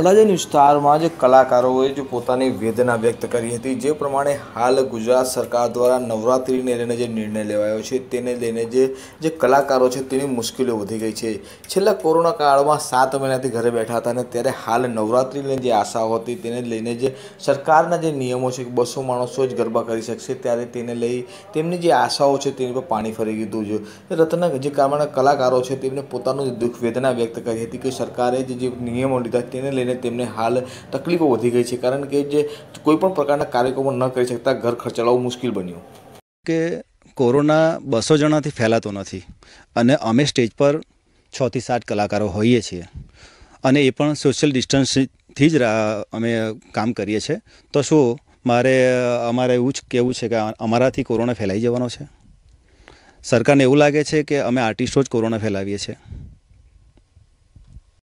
અડાજણ વિસ્તારમાં જે કલાકારોએ જે પોતાની વેદના વ્યક્ત કરી હતી જે પ્રમાણે હાલ ગુજરાત સરકાર દ્વારા નવરાત્રિને લઈને જે નિર્ણય લેવાયો છે તેને લઈને જે જે કલાકારો છે તેની મુશ્કેલીઓ વધી ગઈ છે છેલ્લા કોરોના કાળમાં સાત મહિનાથી ઘરે બેઠા હતા અને ત્યારે હાલ નવરાત્રિની જે આશાઓ હતી તેને લઈને જે સરકારના જે નિયમો છે કે બસો માણસો જ ગરબા કરી શકશે ત્યારે તેને લઈ તેમની જે આશાઓ છે તેની પર પાણી ફરી ગયું છે રત્ન જે કારણે કલાકારો છે તેમને પોતાનું દુઃખ વેદના વ્યક્ત કરી હતી કે સરકારે જે નિયમો લીધા તેને લઈને લઈને તેમને હાલ તકલીફો વધી ગઈ છે કારણ કે જે કોઈપણ પ્રકારના કાર્યક્રમો ન કરી શકતા ઘર ખર્ચાળવું મુશ્કેલ બન્યું કે કોરોના બસો જણાથી ફેલાતો નથી અને અમે સ્ટેજ પર છથી સાત કલાકારો હોઈએ છીએ અને એ પણ સોશિયલ ડિસ્ટન્સથી જ અમે કામ કરીએ છીએ તો શું મારે અમારે એવું જ કહેવું છે કે અમારાથી કોરોના ફેલાઈ જવાનો છે સરકારને એવું લાગે છે કે અમે આર્ટિસ્ટો જ કોરોના ફેલાવીએ છીએ